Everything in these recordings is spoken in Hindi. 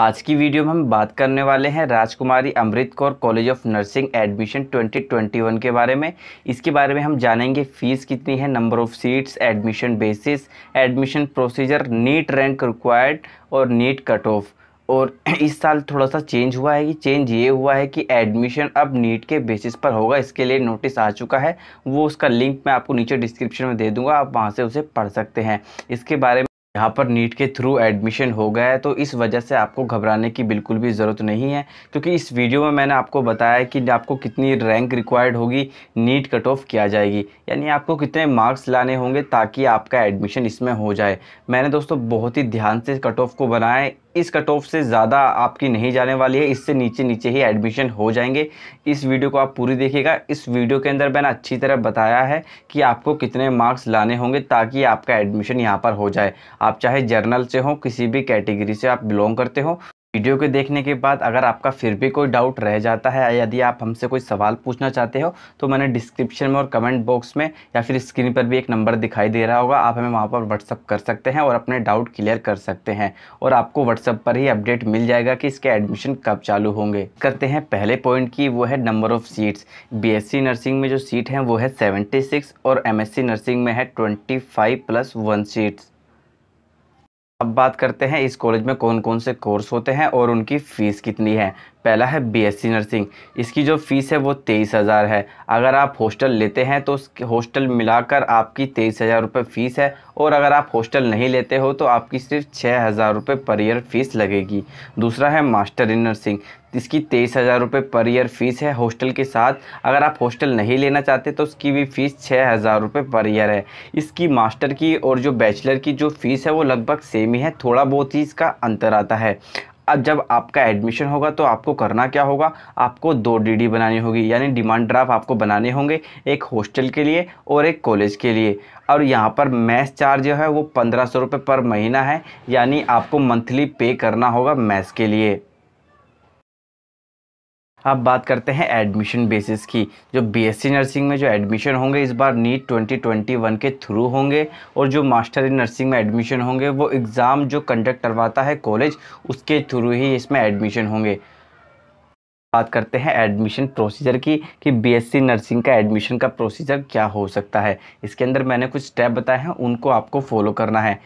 आज की वीडियो में हम बात करने वाले हैं Rajkumari Amrit Kaur college of nursing admission 2021 के बारे में इसके बारे में हम जानेंगे फ़ीस कितनी है number of seats admission basis admission procedure NEET rank required और नीट कट ऑफ और इस साल थोड़ा सा चेंज हुआ है कि चेंज ये हुआ है कि एडमिशन अब नीट के बेसिस पर होगा इसके लिए नोटिस आ चुका है वो उसका लिंक मैं आपको नीचे डिस्क्रिप्शन में दे दूंगा आप वहाँ से उसे पढ़ सकते हैं इसके बारे यहाँ पर नीट के थ्रू एडमिशन हो गया है तो इस वजह से आपको घबराने की बिल्कुल भी ज़रूरत नहीं है क्योंकि इस वीडियो में मैंने आपको बताया कि आपको कितनी रैंक रिक्वायर्ड होगी नीट कट ऑफ किया जाएगी यानी आपको कितने मार्क्स लाने होंगे ताकि आपका एडमिशन इसमें हो जाए मैंने दोस्तों बहुत ही ध्यान से कट ऑफ को बनाया इस कट ऑफ से ज़्यादा आपकी नहीं जाने वाली है इससे नीचे नीचे ही एडमिशन हो जाएंगे इस वीडियो को आप पूरी देखिएगा इस वीडियो के अंदर मैंने अच्छी तरह बताया है कि आपको कितने मार्क्स लाने होंगे ताकि आपका एडमिशन यहाँ पर हो जाए आप चाहे जर्नल से हो किसी भी कैटेगरी से आप बिलोंग करते हो वीडियो को देखने के बाद अगर आपका फिर भी कोई डाउट रह जाता है यदि आप हमसे कोई सवाल पूछना चाहते हो तो मैंने डिस्क्रिप्शन में और कमेंट बॉक्स में या फिर स्क्रीन पर भी एक नंबर दिखाई दे रहा होगा आप हमें वहाँ पर व्हाट्सअप कर सकते हैं और अपने डाउट क्लियर कर सकते हैं और आपको व्हाट्सअप पर ही अपडेट मिल जाएगा कि इसके एडमिशन कब चालू होंगे करते हैं पहले पॉइंट की वो है number of seats B nursing में जो सीट हैं वो है सेवेंटी और एम नर्सिंग में है ट्वेंटी प्लस वन सीट्स अब बात करते हैं इस कॉलेज में कौन कौन से कोर्स होते हैं और उनकी फ़ीस कितनी है पहला है बीएससी नर्सिंग इसकी जो फ़ीस है वो तेईस हज़ार है अगर आप हॉस्टल लेते हैं तो उसके हॉस्टल मिलाकर आपकी तेईस हज़ार रुपये फ़ीस है और अगर आप हॉस्टल नहीं लेते हो तो आपकी सिर्फ छः हज़ार रुपये पर ईयर फ़ीस लगेगी दूसरा है मास्टर इन नर्सिंग इसकी तेईस हज़ार रुपये पर ईयर फ़ीस है हॉस्टल के साथ अगर आप हॉस्टल नहीं लेना चाहते तो उसकी भी फ़ीस छः हज़ार रुपये पर ईयर है इसकी मास्टर की और जो बैचलर की जो फ़ीस है वो लगभग सेम ही है थोड़ा बहुत ही इसका अंतर आता है अब जब आपका एडमिशन होगा तो आपको करना क्या होगा आपको दो डीडी बनानी होगी यानी डिमांड ड्राफ्ट आपको बनाने होंगे एक हॉस्टल के लिए और एक कॉलेज के लिए और यहाँ पर मैथ चार्ज जो है वो पंद्रह सौ रुपये पर महीना है यानी आपको मंथली पे करना होगा मैथ्स के लिए अब बात करते हैं एडमिशन बेसिस की जो बीएससी नर्सिंग में जो एडमिशन होंगे इस बार नीट 2021 के थ्रू होंगे और जो मास्टर इन नर्सिंग में एडमिशन होंगे वो एग्ज़ाम जो कंडक्ट करवाता है कॉलेज उसके थ्रू ही इसमें एडमिशन होंगे बात करते हैं एडमिशन प्रोसीजर की कि बीएससी नर्सिंग का एडमिशन का प्रोसीजर क्या हो सकता है इसके अंदर मैंने कुछ स्टेप बताए हैं उनको आपको फॉलो करना है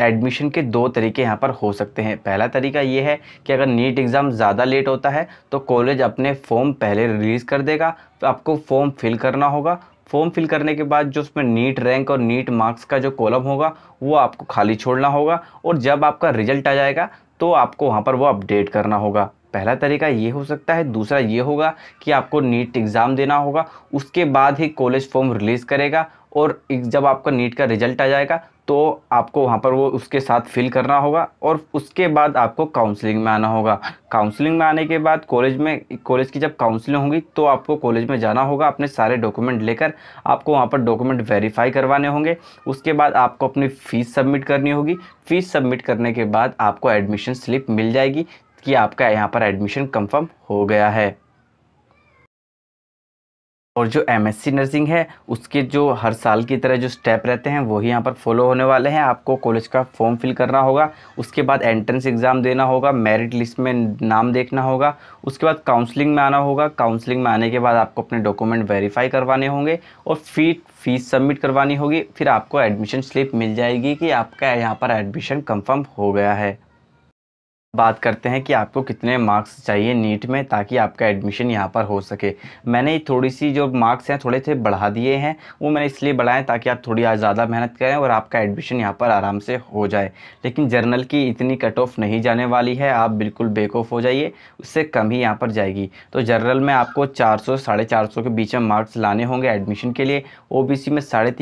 एडमिशन के दो तरीके यहाँ पर हो सकते हैं पहला तरीका ये है कि अगर नीट एग्ज़ाम ज़्यादा लेट होता है तो कॉलेज अपने फॉर्म पहले रिलीज़ कर देगा तो आपको फॉर्म फिल करना होगा फॉर्म फिल करने के बाद जो उसमें नीट रैंक और नीट मार्क्स का जो कॉलम होगा वो आपको खाली छोड़ना होगा और जब आपका रिजल्ट आ जाएगा तो आपको वहाँ पर वो अपडेट करना होगा पहला तरीका ये हो सकता है दूसरा ये होगा कि आपको नीट एग्ज़ाम देना होगा उसके बाद ही कॉलेज फॉर्म रिलीज़ करेगा और जब आपका नीट का रिजल्ट आ जाएगा तो आपको वहाँ पर वो उसके साथ फिल करना होगा और उसके बाद आपको काउंसलिंग में आना होगा काउंसलिंग में आने के बाद कॉलेज में कॉलेज की जब काउंसलिंग होगी तो आपको कॉलेज में जाना होगा अपने सारे डॉक्यूमेंट लेकर आपको वहाँ पर डॉक्यूमेंट वेरीफाई करवाने होंगे उसके बाद आपको अपनी फ़ीस सबमिट करनी होगी फ़ीस सबमिट करने के बाद आपको एडमिशन स्लिप मिल जाएगी कि आपका यहाँ पर एडमिशन कंफर्म हो गया है और जो एम नर्सिंग है उसके जो हर साल की तरह जो स्टेप रहते हैं वही यहाँ पर फॉलो होने वाले हैं आपको कॉलेज का फॉर्म फिल करना होगा उसके बाद एंट्रेंस एग्ज़ाम देना होगा मेरिट लिस्ट में नाम देखना होगा उसके बाद काउंसलिंग में आना होगा काउंसलिंग में आने के बाद आपको अपने डॉक्यूमेंट वेरीफाई करवाने होंगे और फी फीस सबमिट करवानी होगी फिर आपको एडमिशन स्लिप मिल जाएगी कि आपका यहाँ पर एडमिशन कंफर्म हो गया है बात करते हैं कि आपको कितने मार्क्स चाहिए नीट में ताकि आपका एडमिशन यहाँ पर हो सके मैंने थोड़ी सी जो मार्क्स हैं थोड़े से बढ़ा दिए हैं वो मैंने इसलिए बढ़ाए ताकि आप थोड़ी ज़्यादा मेहनत करें और आपका एडमिशन यहाँ पर आराम से हो जाए लेकिन जर्नल की इतनी कट ऑफ नहीं जाने वाली है आप बिल्कुल बेकऑफ हो जाइए उससे कम ही यहाँ पर जाएगी तो जर्नल में आपको चार सौ के बीच में मार्क्स लाने होंगे एडमिशन के लिए ओ में साढ़े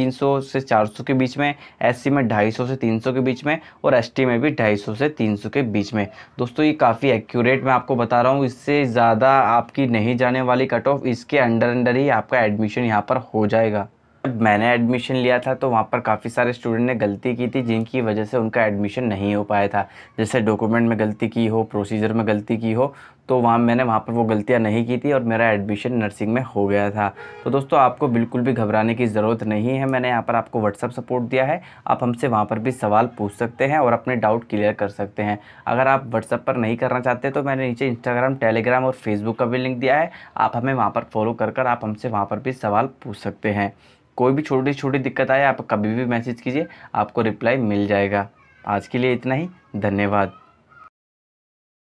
से चार के बीच में एस में ढाई से तीन के बीच में और एस में भी ढाई से तीन के बीच में दोस्तों ये काफ़ी एक्यूरेट मैं आपको बता रहा हूँ इससे ज़्यादा आपकी नहीं जाने वाली कट ऑफ इसके अंडर अंडर ही आपका एडमिशन यहाँ पर हो जाएगा जब मैंने एडमिशन लिया था तो वहाँ पर काफ़ी सारे स्टूडेंट ने गलती की थी जिनकी वजह से उनका एडमिशन नहीं हो पाया था जैसे डॉक्यूमेंट में गलती की हो प्रोसीजर में गलती की हो तो वहाँ मैंने वहाँ पर वो गलतियाँ नहीं की थी और मेरा एडमिशन नर्सिंग में हो गया था तो दोस्तों आपको बिल्कुल भी घबराने की ज़रूरत नहीं है मैंने यहाँ पर आपको व्हाट्सअप सपोर्ट दिया है आप हमसे वहाँ पर भी सवाल पूछ सकते हैं और अपने डाउट क्लियर कर सकते हैं अगर आप व्हाट्सअप पर नहीं करना चाहते तो मैंने नीचे इंस्टाग्राम टेलीग्राम और फेसबुक का भी लिंक दिया है आप हमें वहाँ पर फॉलो कर कर आप हमसे वहाँ पर भी सवाल पूछ सकते हैं कोई भी छोटी छोटी दिक्कत आए आप कभी भी मैसेज कीजिए आपको रिप्लाई मिल जाएगा आज के लिए इतना ही धन्यवाद